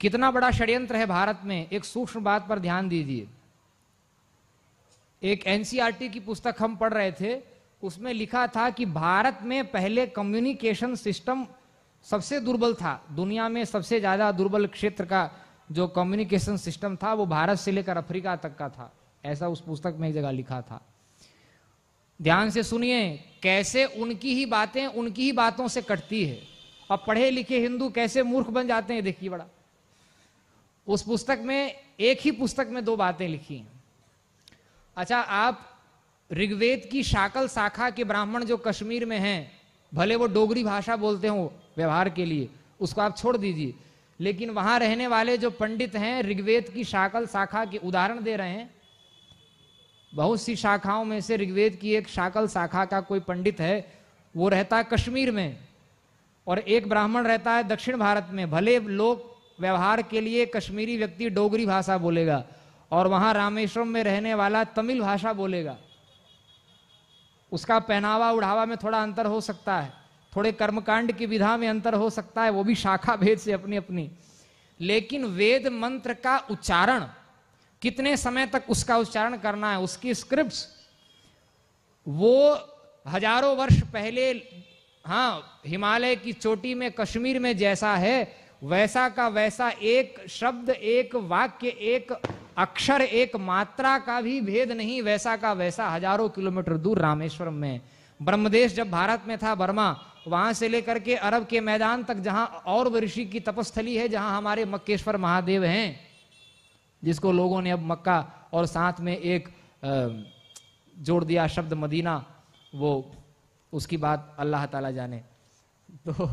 कितना बड़ा षड्यंत्र है भारत में एक सूक्ष्म बात पर ध्यान दीजिए एक एनसीआरटी e की पुस्तक हम पढ़ रहे थे उसमें लिखा था कि भारत में पहले कम्युनिकेशन सिस्टम सबसे दुर्बल था दुनिया में सबसे ज्यादा दुर्बल क्षेत्र का जो कम्युनिकेशन सिस्टम था वो भारत से लेकर अफ्रीका तक का था ऐसा उस पुस्तक में एक जगह लिखा था ध्यान से सुनिए कैसे उनकी ही बातें उनकी ही बातों से कटती है और पढ़े लिखे हिंदू कैसे मूर्ख बन जाते हैं देखिए बड़ा उस पुस्तक में एक ही पुस्तक में दो बातें लिखी अच्छा आप ऋग्वेद की शाकल शाखा के ब्राह्मण जो कश्मीर में हैं भले वो डोगरी भाषा बोलते हो व्यवहार के लिए उसको आप छोड़ दीजिए लेकिन वहां रहने वाले जो पंडित हैं ऋग्वेद की शाकल शाखा के उदाहरण दे रहे हैं बहुत सी शाखाओं में से ऋग्वेद की एक शाकल शाखा का कोई पंडित है वो रहता है कश्मीर में और एक ब्राह्मण रहता है दक्षिण भारत में भले लोग व्यवहार के लिए कश्मीरी व्यक्ति डोगरी भाषा बोलेगा और वहां रामेश्वरम में रहने वाला तमिल भाषा बोलेगा उसका पहनावा उढ़ावा में थोड़ा अंतर हो सकता है थोड़े कर्मकांड की विधा में अंतर हो सकता है वो भी शाखा भेद से अपनी अपनी लेकिन वेद मंत्र का उच्चारण कितने समय तक उसका उच्चारण करना है उसकी स्क्रिप्ट वो हजारों वर्ष पहले हाँ हिमालय की चोटी में कश्मीर में जैसा है वैसा का वैसा एक शब्द एक वाक्य एक अक्षर एक मात्रा का भी भेद नहीं वैसा का वैसा हजारों किलोमीटर दूर रामेश्वरम में ब्रह्मदेश जब भारत में था बर्मा वहां से लेकर के अरब के मैदान तक जहां और ऋषि की तपस्थली है जहां हमारे मक्केश्वर महादेव हैं जिसको लोगों ने अब मक्का और साथ में एक जोड़ दिया शब्द मदीना वो उसकी बात अल्लाह ताला जाने तो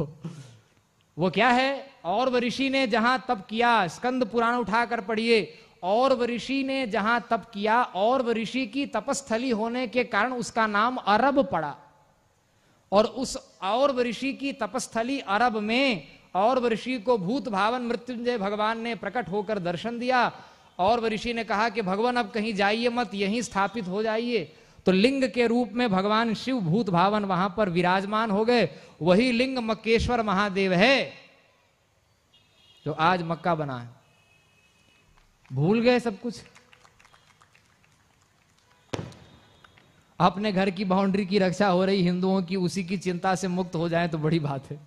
वो क्या है और ऋषि ने जहां तप किया स्कंद पुराण उठाकर पढ़िए और ऋषि ने जहां तप किया और ऋषि की तपस्थली होने के कारण उसका नाम अरब पड़ा और उस और ऋषि की तपस्थली अरब में और ऋषि को भूत भावन मृत्युंजय भगवान ने प्रकट होकर दर्शन दिया और ऋषि ने कहा कि भगवान अब कहीं जाइए मत यहीं स्थापित हो जाइए तो लिंग के रूप में भगवान शिव भूत भावन वहां पर विराजमान हो गए वही लिंग मकेश्वर महादेव है जो आज मक्का बना है भूल गए सब कुछ अपने घर की बाउंड्री की रक्षा हो रही हिंदुओं की उसी की चिंता से मुक्त हो जाए तो बड़ी बात है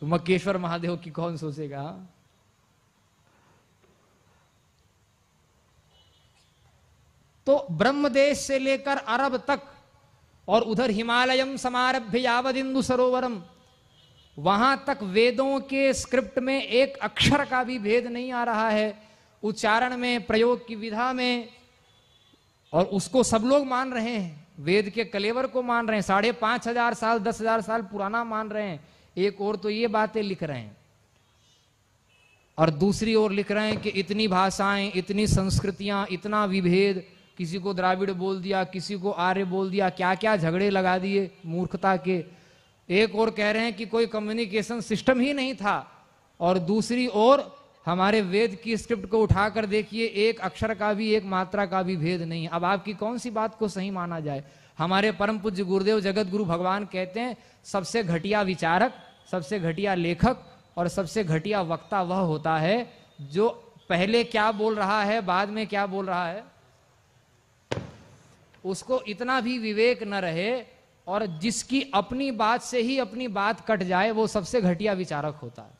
तो मक्केश्वर महादेव की कौन सोचेगा तो ब्रह्म देश से लेकर अरब तक और उधर हिमालयम समारभ्य यावद इंदु सरोवरम वहां तक वेदों के स्क्रिप्ट में एक अक्षर का भी भेद नहीं आ रहा है उच्चारण में प्रयोग की विधा में और उसको सब लोग मान रहे हैं वेद के कलेवर को मान रहे हैं साढ़े पांच हजार साल दस हजार साल पुराना मान रहे हैं एक और तो ये बातें लिख रहे हैं और दूसरी ओर लिख रहे हैं कि इतनी भाषाएं इतनी संस्कृतियां इतना विभेद किसी को द्राविड़ बोल दिया किसी को आर्य बोल दिया क्या क्या झगड़े लगा दिए मूर्खता के एक और कह रहे हैं कि कोई कम्युनिकेशन सिस्टम ही नहीं था और दूसरी ओर हमारे वेद की स्क्रिप्ट को उठाकर देखिए एक अक्षर का भी एक मात्रा का भी भेद नहीं अब आपकी कौन सी बात को सही माना जाए हमारे परम पूज्य गुरुदेव जगत गुरु भगवान कहते हैं सबसे घटिया विचारक सबसे घटिया लेखक और सबसे घटिया वक्ता वह होता है जो पहले क्या बोल रहा है बाद में क्या बोल रहा है उसको इतना भी विवेक न रहे और जिसकी अपनी बात से ही अपनी बात कट जाए वो सबसे घटिया विचारक होता है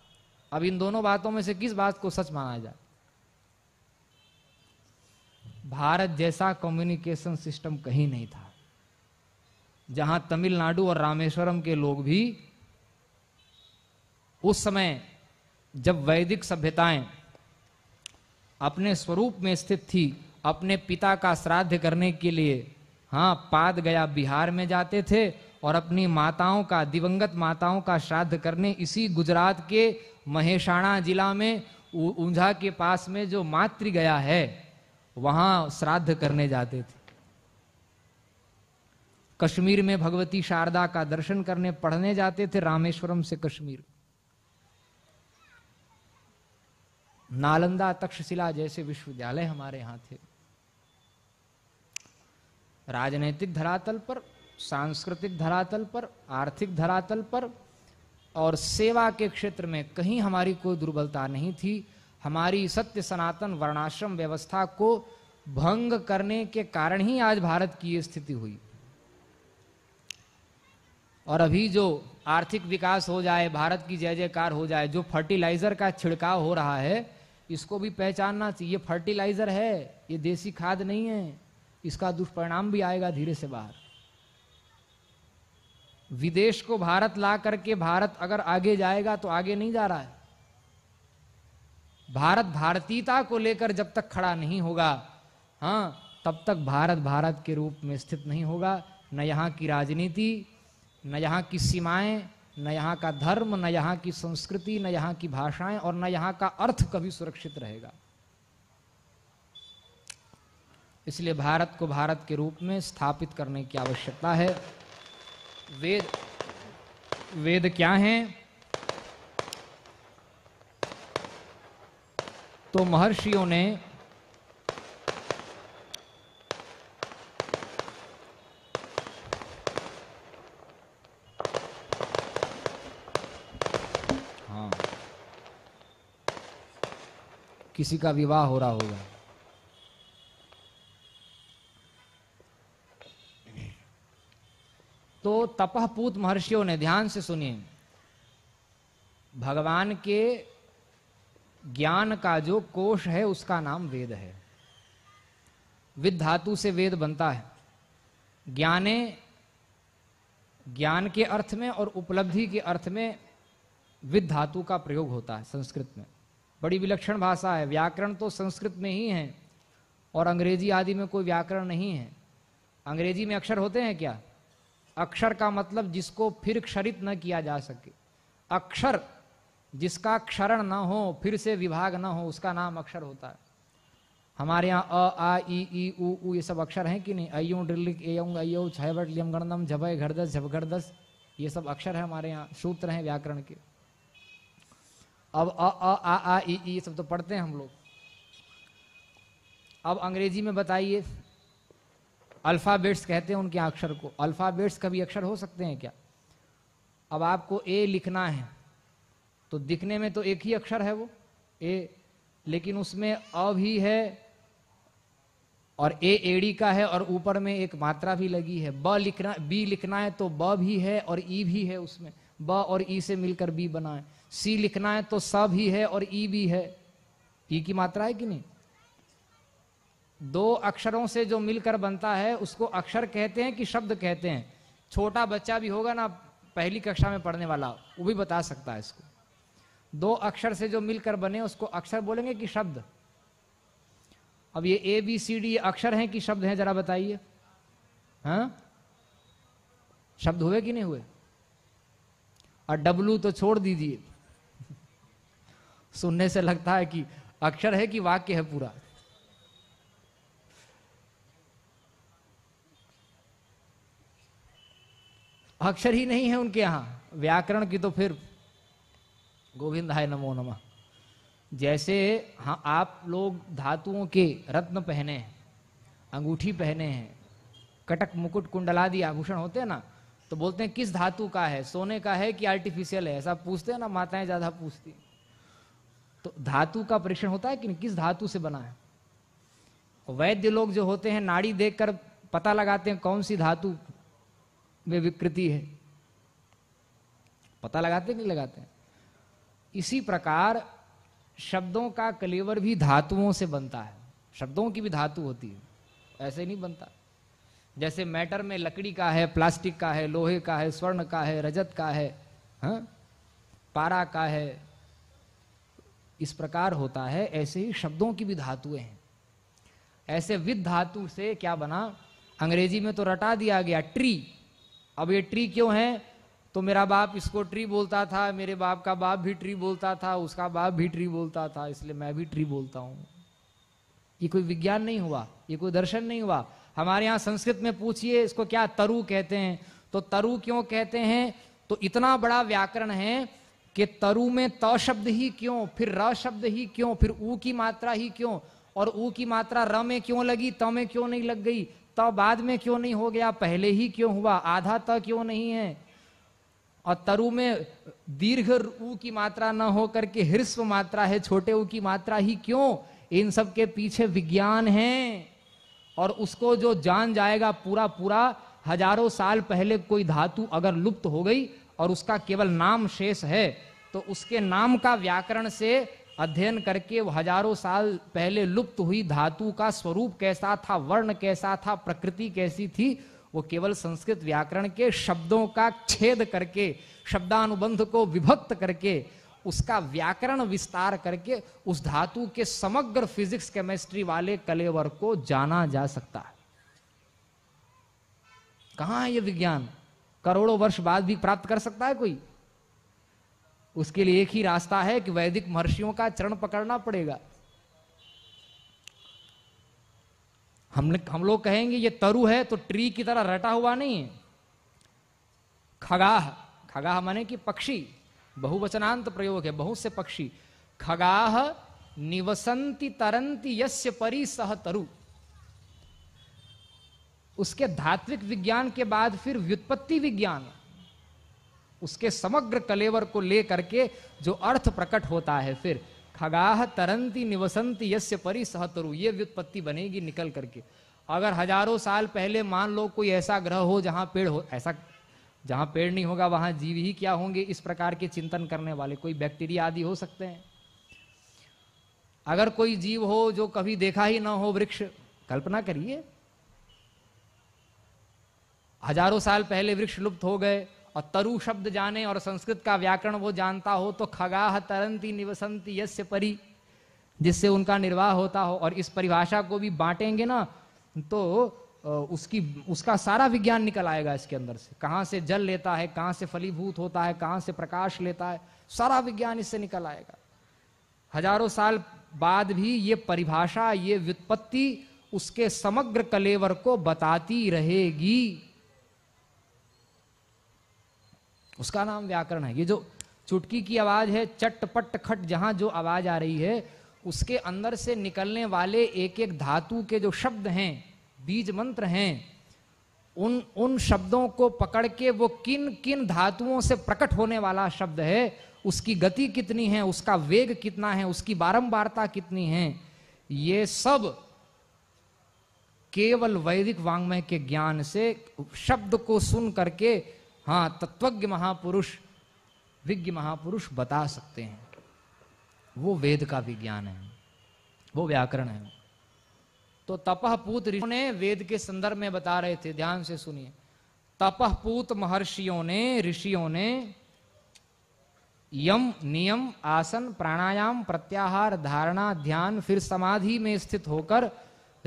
अब इन दोनों बातों में से किस बात को सच माना जाए भारत जैसा कम्युनिकेशन सिस्टम कहीं नहीं था जहां तमिलनाडु और रामेश्वरम के लोग भी उस समय जब वैदिक सभ्यताएं अपने स्वरूप में स्थित थी अपने पिता का श्राद्ध करने के लिए हाँ पाद गया बिहार में जाते थे और अपनी माताओं का दिवंगत माताओं का श्राद्ध करने इसी गुजरात के महेशाणा जिला में ऊंझा के पास में जो मातृ गया है वहां श्राद्ध करने जाते थे कश्मीर में भगवती शारदा का दर्शन करने पढ़ने जाते थे रामेश्वरम से कश्मीर नालंदा तक्षशिला जैसे विश्वविद्यालय हमारे यहां थे राजनीतिक धरातल पर सांस्कृतिक धरातल पर आर्थिक धरातल पर और सेवा के क्षेत्र में कहीं हमारी कोई दुर्बलता नहीं थी हमारी सत्य सनातन वर्णाश्रम व्यवस्था को भंग करने के कारण ही आज भारत की ये स्थिति हुई और अभी जो आर्थिक विकास हो जाए भारत की जय जयकार हो जाए जो फर्टिलाइजर का छिड़काव हो रहा है इसको भी पहचानना चाहिए फर्टिलाइजर है ये देसी खाद नहीं है इसका दुष्परिणाम भी आएगा धीरे से बाहर विदेश को भारत ला करके भारत अगर आगे जाएगा तो आगे नहीं जा रहा है भारत भारतीयता को लेकर जब तक खड़ा नहीं होगा हाँ तब तक भारत भारत के रूप में स्थित नहीं होगा न यहाँ की राजनीति न यहाँ की सीमाएं न यहाँ का धर्म न यहाँ की संस्कृति न यहाँ की भाषाएं और न यहाँ का अर्थ कभी सुरक्षित रहेगा इसलिए भारत को भारत के रूप में स्थापित करने की आवश्यकता है वेद वेद क्या हैं तो महर्षियों ने हाँ किसी का विवाह हो रहा होगा तपहपूत महर्षियों ने ध्यान से सुनिए भगवान के ज्ञान का जो कोष है उसका नाम वेद है विद धातु से वेद बनता है ज्ञाने ज्ञान के अर्थ में और उपलब्धि के अर्थ में विद धातु का प्रयोग होता है संस्कृत में बड़ी विलक्षण भाषा है व्याकरण तो संस्कृत में ही है और अंग्रेजी आदि में कोई व्याकरण नहीं है अंग्रेजी में अक्षर होते हैं क्या अक्षर का मतलब जिसको फिर क्षरित न किया जा सके अक्षर जिसका क्षरण न हो फिर से विभाग न हो उसका नाम अक्षर होता है हमारे यहाँ अ आ ई ई उ ऊ ये सब अक्षर हैं कि नहीं अयों ड्रिलिक एयंग अयो छयवट लियम गणनम झभय घरदस झपघरदस ये सब अक्षर है हमारे यहाँ सूत्र हैं व्याकरण के अब अ अ आ आ ई ई सब तो पढ़ते हैं हम लोग अब अंग्रेजी में बताइए अल्फ़ाबेट्स कहते हैं उनके अक्षर को अल्फ़ाबेट्स कभी अक्षर हो सकते हैं क्या अब आपको ए लिखना है तो दिखने में तो एक ही अक्षर है वो ए लेकिन उसमें अ भी है और ए एड़ी का है और ऊपर में एक मात्रा भी लगी है ब लिखना बी लिखना है तो ब भी है और ई भी है उसमें ब और ई से मिलकर बी बना है सी लिखना है तो स भी है और ई भी है ई की मात्रा है कि नहीं दो अक्षरों से जो मिलकर बनता है उसको अक्षर कहते हैं कि शब्द कहते हैं छोटा बच्चा भी होगा ना पहली कक्षा में पढ़ने वाला वो भी बता सकता है इसको दो अक्षर से जो मिलकर बने उसको अक्षर बोलेंगे कि शब्द अब ये ए बी सी डी अक्षर हैं कि शब्द हैं जरा बताइए हाँ शब्द हुए कि नहीं हुए और डब्लू तो छोड़ दीजिए सुनने से लगता है कि अक्षर है कि वाक्य है पूरा अक्षर ही नहीं है उनके यहाँ व्याकरण की तो फिर गोविंद हाय नमो नमः जैसे हाँ आप लोग धातुओं के रत्न पहने हैं अंगूठी पहने हैं कटक मुकुट कुंडलादि आभूषण होते हैं ना तो बोलते हैं किस धातु का है सोने का है कि आर्टिफिशियल है ऐसा पूछते हैं ना माताएं ज्यादा पूछती तो धातु का परीक्षण होता है कि किस धातु से बना है वैद्य लोग जो होते हैं नाड़ी देखकर पता लगाते हैं कौन सी धातु में विकृति है पता लगाते नहीं लगाते इसी प्रकार शब्दों का कलेवर भी धातुओं से बनता है शब्दों की भी धातु होती है ऐसे नहीं बनता जैसे मैटर में लकड़ी का है प्लास्टिक का है लोहे का है स्वर्ण का है रजत का है हा? पारा का है इस प्रकार होता है ऐसे ही शब्दों की भी धातुएं हैं ऐसे विद धातु से क्या बना अंग्रेजी में तो रटा दिया गया ट्री अब ये ट्री क्यों है तो मेरा बाप इसको ट्री बोलता था मेरे बाप का बाप भी ट्री बोलता था उसका बाप भी ट्री बोलता था इसलिए मैं भी ट्री बोलता हूं ये कोई विज्ञान नहीं हुआ ये कोई दर्शन नहीं हुआ हमारे यहां संस्कृत में पूछिए इसको क्या तरु कहते हैं तो तरु क्यों कहते हैं तो इतना बड़ा व्याकरण है कि तरु में त शब्द ही क्यों फिर र शब्द ही क्यों फिर ऊ की मात्रा ही क्यों और ऊ की मात्रा र में क्यों लगी त में क्यों नहीं लग गई प्रस्ताव बाद में क्यों नहीं हो गया पहले ही क्यों हुआ आधा तक क्यों नहीं है और तरु में दीर्घ उ की मात्रा न हो करके हृस्व मात्रा है छोटे उ की मात्रा ही क्यों इन सब के पीछे विज्ञान है और उसको जो जान जाएगा पूरा पूरा हजारों साल पहले कोई धातु अगर लुप्त हो गई और उसका केवल नाम शेष है तो उसके नाम का व्याकरण से अध्ययन करके हजारों साल पहले लुप्त हुई धातु का स्वरूप कैसा था वर्ण कैसा था प्रकृति कैसी थी वो केवल संस्कृत व्याकरण के शब्दों का छेद करके शब्दानुबंध को विभक्त करके उसका व्याकरण विस्तार करके उस धातु के समग्र फिजिक्स केमिस्ट्री वाले कलेवर को जाना जा सकता है कहां है यह विज्ञान करोड़ों वर्ष बाद भी प्राप्त कर सकता है कोई उसके लिए एक ही रास्ता है कि वैदिक महर्षियों का चरण पकड़ना पड़ेगा हम हम लोग कहेंगे ये तरु है तो ट्री की तरह रटा हुआ नहीं है खगाह खगाह माने कि पक्षी बहुवचनांत प्रयोग है बहुत से पक्षी खगाह निवसंती तरंती यस्य परी सह तरु उसके धात्विक विज्ञान के बाद फिर व्युत्पत्ति विज्ञान उसके समग्र कलेवर को लेकर के जो अर्थ प्रकट होता है फिर खगाह तरंती निवसंती यस्य सहतरु ये व्युत्पत्ति बनेगी निकल करके अगर हजारों साल पहले मान लो कोई ऐसा ग्रह हो जहाँ पेड़ हो ऐसा जहाँ पेड़ नहीं होगा वहाँ जीव ही क्या होंगे इस प्रकार के चिंतन करने वाले कोई बैक्टीरिया आदि हो सकते हैं अगर कोई जीव हो जो कभी देखा ही ना हो वृक्ष कल्पना करिए हजारों साल पहले वृक्ष लुप्त हो गए और तरु शब्द जाने और संस्कृत का व्याकरण वो जानता हो तो खगाह तरंती निवसंती यस्य परी जिससे उनका निर्वाह होता हो और इस परिभाषा को भी बांटेंगे ना तो उसकी उसका सारा विज्ञान निकल आएगा इसके अंदर से कहाँ से जल लेता है कहाँ से फलीभूत होता है कहाँ से प्रकाश लेता है सारा विज्ञान इससे निकल आएगा हजारों साल बाद भी ये परिभाषा ये व्युत्पत्ति उसके समग्र कलेवर को बताती रहेगी उसका नाम व्याकरण है ये जो चुटकी की आवाज है चटपट खट जहां जो आवाज आ रही है उसके अंदर से निकलने वाले एक एक धातु के जो शब्द हैं बीज मंत्र हैं उन उन शब्दों को पकड़ के वो किन किन धातुओं से प्रकट होने वाला शब्द है उसकी गति कितनी है उसका वेग कितना है उसकी बारंबारता कितनी है ये सब केवल वैदिक वांग्मय के ज्ञान से शब्द को सुन करके हाँ तत्वज्ञ महापुरुष विज्ञ महापुरुष बता सकते हैं वो वेद का विज्ञान है वो व्याकरण है तो तपहपूत ऋषियों ने वेद के संदर्भ में बता रहे थे ध्यान से सुनिए तपहपूत महर्षियों ने ऋषियों ने यम नियम आसन प्राणायाम प्रत्याहार धारणा ध्यान फिर समाधि में स्थित होकर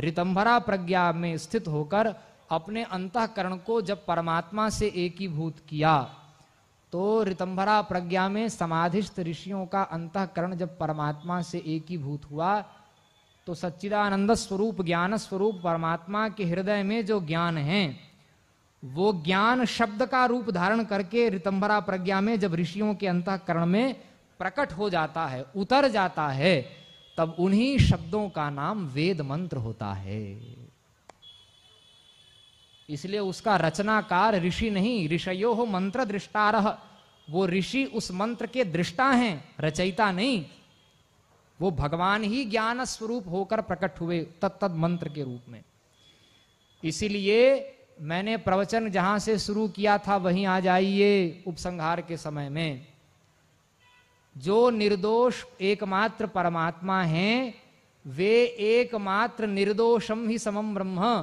रितंभरा प्रज्ञा में स्थित होकर अपने अंतकरण को जब परमात्मा से एकीभूत किया तो रितंभरा प्रज्ञा में समाधिस्थ ऋषियों का अंतकरण जब परमात्मा से एकीभूत हुआ तो सच्चिदानंद स्वरूप ज्ञान स्वरूप परमात्मा के हृदय में जो ज्ञान है वो ज्ञान शब्द का रूप धारण करके रितंभरा प्रज्ञा में जब ऋषियों के अंतकरण में प्रकट हो जाता है उतर जाता है तब उन्हीं शब्दों का नाम वेद मंत्र होता है इसलिए उसका रचनाकार ऋषि नहीं ऋषयो हो मंत्र दृष्टार वो ऋषि उस मंत्र के दृष्टा हैं रचयिता नहीं वो भगवान ही ज्ञान स्वरूप होकर प्रकट हुए तत्त मंत्र के रूप में इसीलिए मैंने प्रवचन जहां से शुरू किया था वहीं आ जाइए उपसंहार के समय में जो निर्दोष एकमात्र परमात्मा हैं वे एकमात्र निर्दोषम ही समम ब्रह्म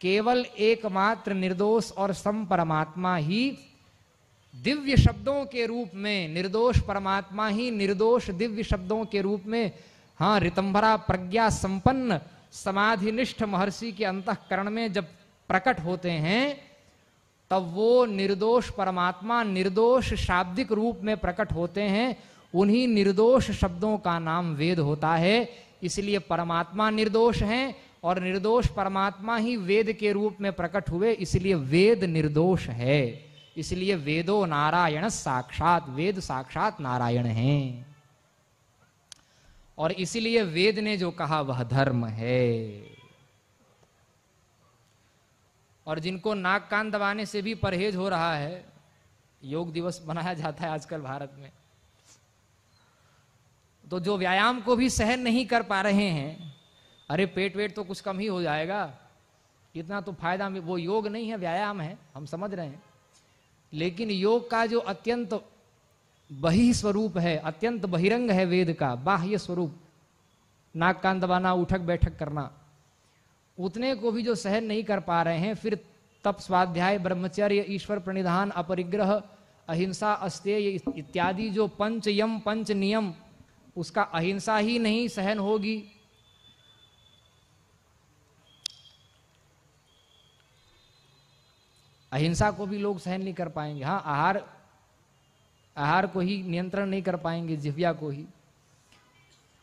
केवल एकमात्र निर्दोष और सम परमात्मा ही दिव्य शब्दों के रूप में निर्दोष परमात्मा ही निर्दोष दिव्य शब्दों के रूप में हाँ रितंभरा प्रज्ञा संपन्न समाधिनिष्ठ महर्षि के अंतकरण में जब प्रकट होते हैं तब वो निर्दोष परमात्मा निर्दोष शाब्दिक रूप में प्रकट होते हैं उन्हीं निर्दोष शब्दों का नाम वेद होता है इसलिए परमात्मा निर्दोष हैं और निर्दोष परमात्मा ही वेद के रूप में प्रकट हुए इसलिए वेद निर्दोष है इसलिए वेदो नारायण साक्षात वेद साक्षात नारायण है और इसीलिए वेद ने जो कहा वह धर्म है और जिनको नाक कान दबाने से भी परहेज हो रहा है योग दिवस मनाया जाता है आजकल भारत में तो जो व्यायाम को भी सहन नहीं कर पा रहे हैं अरे पेट वेट तो कुछ कम ही हो जाएगा इतना तो फायदा में वो योग नहीं है व्यायाम है हम समझ रहे हैं लेकिन योग का जो अत्यंत बही स्वरूप है अत्यंत बहिरंग है वेद का बाह्य स्वरूप नाक कान दबाना उठक बैठक करना उतने को भी जो सहन नहीं कर पा रहे हैं फिर तप स्वाध्याय ब्रह्मचर्य ईश्वर प्रणिधान अपरिग्रह अहिंसा अस्तेय इत्यादि जो पंच यम पंच नियम उसका अहिंसा ही नहीं सहन होगी अहिंसा को भी लोग सहन नहीं कर पाएंगे हाँ आहार आहार को ही नियंत्रण नहीं कर पाएंगे जिव्या को ही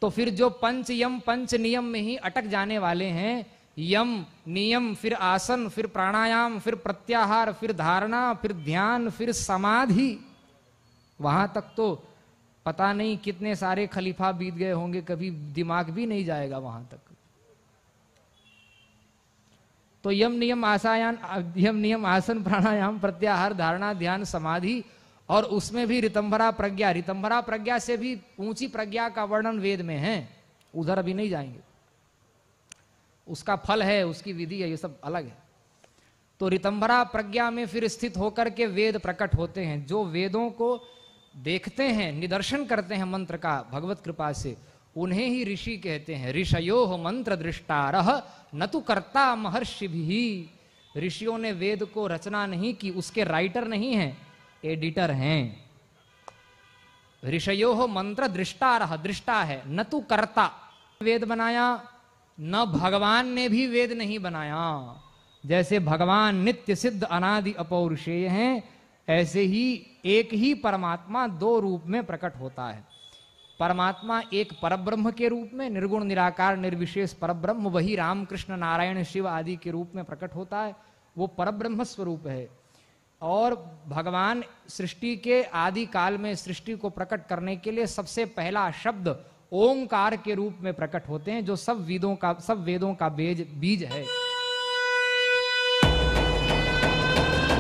तो फिर जो पंच यम पंच नियम में ही अटक जाने वाले हैं यम नियम फिर आसन फिर प्राणायाम फिर प्रत्याहार फिर धारणा फिर ध्यान फिर समाधि वहां तक तो पता नहीं कितने सारे खलीफा बीत गए होंगे कभी दिमाग भी नहीं जाएगा वहां तक तो यम नियम आसायान यम नियम आसन प्राणायाम प्रत्याहार धारणा ध्यान समाधि और उसमें भी रितंभरा प्रज्ञा रितंभरा प्रज्ञा से भी ऊंची प्रज्ञा का वर्णन वेद में है उधर अभी नहीं जाएंगे उसका फल है उसकी विधि है ये सब अलग है तो रितंभरा प्रज्ञा में फिर स्थित होकर के वेद प्रकट होते हैं जो वेदों को देखते हैं निदर्शन करते हैं मंत्र का भगवत कृपा से उन्हें ही ऋषि कहते हैं ऋषयो मंत्र दृष्टार न तो कर्ता महर्षि भी ऋषियों ने वेद को रचना नहीं की उसके राइटर नहीं है एडिटर हैं ऋषयो मंत्र दृष्टा रहा दृष्टा है न तू करता वेद बनाया न भगवान ने भी वेद नहीं बनाया जैसे भगवान नित्य सिद्ध अनादि अपौरुषेय हैं ऐसे ही एक ही परमात्मा दो रूप में प्रकट होता है परमात्मा एक परब्रह्म के रूप में निर्गुण निराकार निर्विशेष परब्रह्म वही राम कृष्ण नारायण शिव आदि के रूप में प्रकट होता है वो परब्रह्म स्वरूप है और भगवान सृष्टि के आदि काल में सृष्टि को प्रकट करने के लिए सबसे पहला शब्द ओंकार के रूप में प्रकट होते हैं जो सब वेदों का सब वेदों का बेज बीज है